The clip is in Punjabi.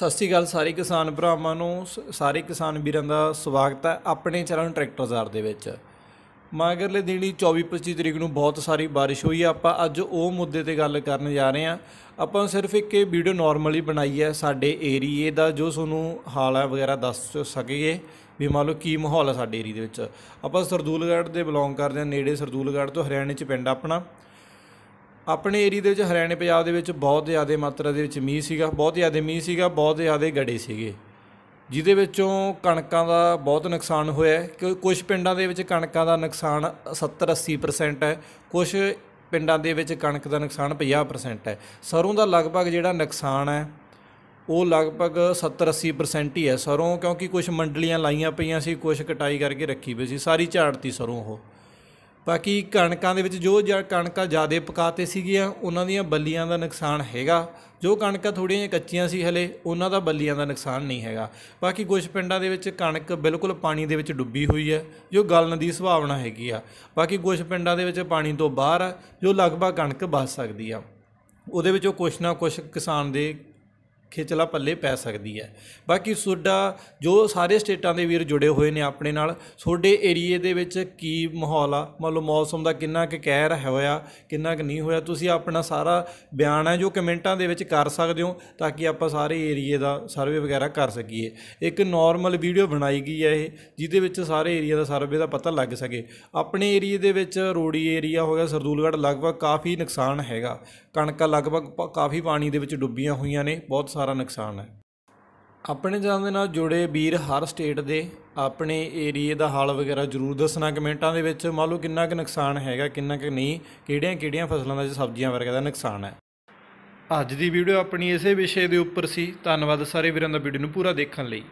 ਸਤਿ ਸ੍ਰੀ ਅਕਾਲ ਸਾਰੇ ਕਿਸਾਨ ਭਰਾਵਾਂ ਨੂੰ ਸਾਰੇ ਕਿਸਾਨ ਵੀਰਾਂ ਦਾ ਸਵਾਗਤ ਹੈ ਆਪਣੇ ਚੈਨਲ ਟਰੈਕਟਰ ਜ਼ਾਰ ਦੇ ਵਿੱਚ ਮਾਗਰਲੇ ਦਿਨੀ 24-25 ਤਰੀਕ ਨੂੰ ਬਹੁਤ ਸਾਰੀ ਬਾਰਿਸ਼ ਹੋਈ ਹੈ ਆਪਾਂ ਅੱਜ ਉਹ ਮੁੱਦੇ ਤੇ ਗੱਲ ਕਰਨ ਜਾ ਰਹੇ ਹਾਂ ਆਪਾਂ ਸਿਰਫ ਇੱਕ ਇਹ ਵੀਡੀਓ ਨਾਰਮਲੀ ਬਣਾਈ ਹੈ ਸਾਡੇ ਏਰੀਏ ਦਾ ਜੋ ਤੁਹਾਨੂੰ ਹਾਲ ਹੈ ਵਗੈਰਾ ਦੱਸ ਸਕੀਏ ਵੀ ਮੰਨ ਲਓ ਕੀ ਮਾਹੌਲ ਹੈ ਸਾਡੇ ਏਰੀਏ ਦੇ ਵਿੱਚ ਆਪਾਂ ਸਰਦੂਲਗੜ੍ਹ ਦੇ ਬਿਲੋਂਗ ਕਰਦੇ ਹਾਂ ਨੇੜੇ ਸਰਦੂਲਗੜ੍ਹ ਤੋਂ ਹਰਿਆਣੇ ਚ ਪਿੰਡ ਆਪਣਾ ਆਪਣੇ ਏਰੀਆ ਦੇ ਵਿੱਚ ਹਰਿਆਣੇ ਪੰਜਾਬ ਦੇ ਵਿੱਚ ਬਹੁਤ ਜ਼ਿਆਦਾ ਮਾਤਰਾ ਦੇ ਵਿੱਚ ਮੀਂਹ ਸੀਗਾ ਬਹੁਤ ਜ਼ਿਆਦਾ ਮੀਂਹ ਸੀਗਾ ਬਹੁਤ ਜ਼ਿਆਦਾ ਗੜੇ ਸੀਗੇ ਜਿਹਦੇ ਵਿੱਚੋਂ ਕਣਕਾਂ ਦਾ ਬਹੁਤ ਨੁਕਸਾਨ ਹੋਇਆ ਕਿ ਕੁਝ ਪਿੰਡਾਂ ਦੇ ਵਿੱਚ ਕਣਕਾਂ ਦਾ ਨੁਕਸਾਨ 70-80% ਹੈ ਕੁਝ ਪਿੰਡਾਂ ਦੇ ਵਿੱਚ ਕਣਕ ਦਾ ਨੁਕਸਾਨ 50% ਹੈ ਸਰੋਂ ਦਾ ਲਗਭਗ ਜਿਹੜਾ ਨੁਕਸਾਨ ਹੈ ਉਹ ਲਗਭਗ 70-80% ਹੀ ਹੈ ਸਰੋਂ ਕਿਉਂਕਿ ਕੁਝ ਮੰਡਲੀਆਂ ਲਾਈਆਂ ਪਈਆਂ ਸੀ ਕੁਝ ਕਟਾਈ ਕਰਕੇ ਰੱਖੀ ਪਈ ਸੀ ਸਾਰੀ ਝਾੜਤੀ ਸਰੋਂ ਉਹ ਬਾਕੀ ਕਣਕਾਂ ਦੇ ਵਿੱਚ ਜੋ ਕਣਕਾਂ ਜ਼ਿਆਦਾ ਪਕਾਤੇ ਸੀਗੀਆਂ ਉਹਨਾਂ ਦੀਆਂ ਬੱਲੀਆਂ ਦਾ ਨੁਕਸਾਨ ਹੈਗਾ ਜੋ ਕਣਕਾਂ ਥੋੜੀਆਂ ਜਿਹੀਆਂ ਕੱਚੀਆਂ ਸੀ ਹਲੇ ਉਹਨਾਂ ਦਾ ਬੱਲੀਆਂ ਦਾ ਨੁਕਸਾਨ ਨਹੀਂ ਹੈਗਾ ਬਾਕੀ ਕੁਝ ਪਿੰਡਾਂ ਦੇ ਵਿੱਚ ਕਣਕ ਬਿਲਕੁਲ ਪਾਣੀ ਦੇ ਵਿੱਚ ਡੁੱਬੀ ਹੋਈ ਹੈ ਜੋ ਗਲਣ ਦੀ ਸੰਭਾਵਨਾ ਹੈਗੀ ਆ ਬਾਕੀ ਕੁਝ ਪਿੰਡਾਂ ਦੇ ਵਿੱਚ ਪਾਣੀ ਤੋਂ ਬਾਹਰ ਜੋ ਲਗਭਗ ਕਣਕ ਬਚ ਸਕਦੀ ਆ ਉਹਦੇ ਵਿੱਚੋਂ ਕੁਛ ਨਾ ਕੁਛ ਕਿਸਾਨ ਦੇ ਖੇਚਲਾ ਪੱਲੇ ਪੈ ਸਕਦੀ ਹੈ ਬਾਕੀ ਸੋਡਾ ਜੋ ਸਾਰੇ ਸਟੇਟਾਂ ਦੇ ਵੀਰ ਜੁੜੇ ਹੋਏ ਨੇ ਆਪਣੇ ਨਾਲ ਸੋਡੇ ਏਰੀਏ ਦੇ ਵਿੱਚ ਕੀ ਮਾਹੌਲ ਆ ਮੰਨ ਲਓ ਮੌਸਮ ਦਾ ਕਿੰਨਾ ਕੁ ਕਹਿਰ ਹੋਇਆ ਕਿੰਨਾ ਕੁ ਨਹੀਂ ਹੋਇਆ ਤੁਸੀਂ ਆਪਣਾ ਸਾਰਾ ਬਿਆਨ ਹੈ ਜੋ ਕਮੈਂਟਾਂ ਦੇ ਵਿੱਚ ਕਰ ਸਕਦੇ ਹੋ ਤਾਂ ਕਿ ਆਪਾਂ ਸਾਰੇ ਏਰੀਏ ਦਾ ਸਰਵੇ ਵਗੈਰਾ ਕਰ ਸਕੀਏ ਇੱਕ ਨਾਰਮਲ ਵੀਡੀਓ ਬਣਾਈ ਗਈ ਹੈ ਇਹ ਜਿਹਦੇ ਵਿੱਚ ਸਾਰੇ ਏਰੀਆ ਦਾ ਸਰਵੇ ਦਾ ਪਤਾ ਲੱਗ ਸਕੇ ਆਪਣੇ ਏਰੀਏ ਦੇ ਵਿੱਚ ਰੋੜੀ ਏਰੀਆ ਹੋ ਗਿਆ ਸਰਦੂਲਗੜ੍ਹ ਲਗਭਗ ਕਾਫੀ ਨੁਕਸਾਨ ਹੈਗਾ ਕਣਕਾਂ ਲਗਭਗ ਕਾਫੀ ਪਾਣੀ ਦੇ ਵਿੱਚ ਡੁੱਬੀਆਂ ਹੋਈਆਂ ਨੇ ਬਹੁਤ ਸਾਰਾ ਨੁਕਸਾਨ ਹੈ ਆਪਣੇ ਜਾਨ ਦੇ ਨਾਲ ਜੁੜੇ ਵੀਰ ਹਰ ਸਟੇਟ ਦੇ ਆਪਣੇ ਏਰੀਏ ਦਾ ਹਾਲ ਵਗੈਰਾ ਜਰੂਰ ਦੱਸਣਾ ਕਮੈਂਟਾਂ ਦੇ ਵਿੱਚ ਮੰਨ ਲਓ ਕਿੰਨਾ ਕੁ ਨੁਕਸਾਨ ਹੈਗਾ ਕਿੰਨਾ ਕੁ ਨਹੀਂ ਕਿਹੜੀਆਂ ਕਿਹੜੀਆਂ ਫਸਲਾਂ ਦਾ ਜਾਂ ਸਬਜ਼ੀਆਂ ਵਰਗਾ ਦਾ ਨੁਕਸਾਨ ਹੈ ਅੱਜ ਦੀ ਵੀਡੀਓ ਆਪਣੀ ਇਸੇ ਵਿਸ਼ੇ ਦੇ ਉੱਪਰ ਸੀ ਧੰਨਵਾਦ ਸਾਰੇ ਵੀਰਾਂ ਦਾ ਵੀਡੀਓ ਨੂੰ ਪੂਰਾ ਦੇਖਣ ਲਈ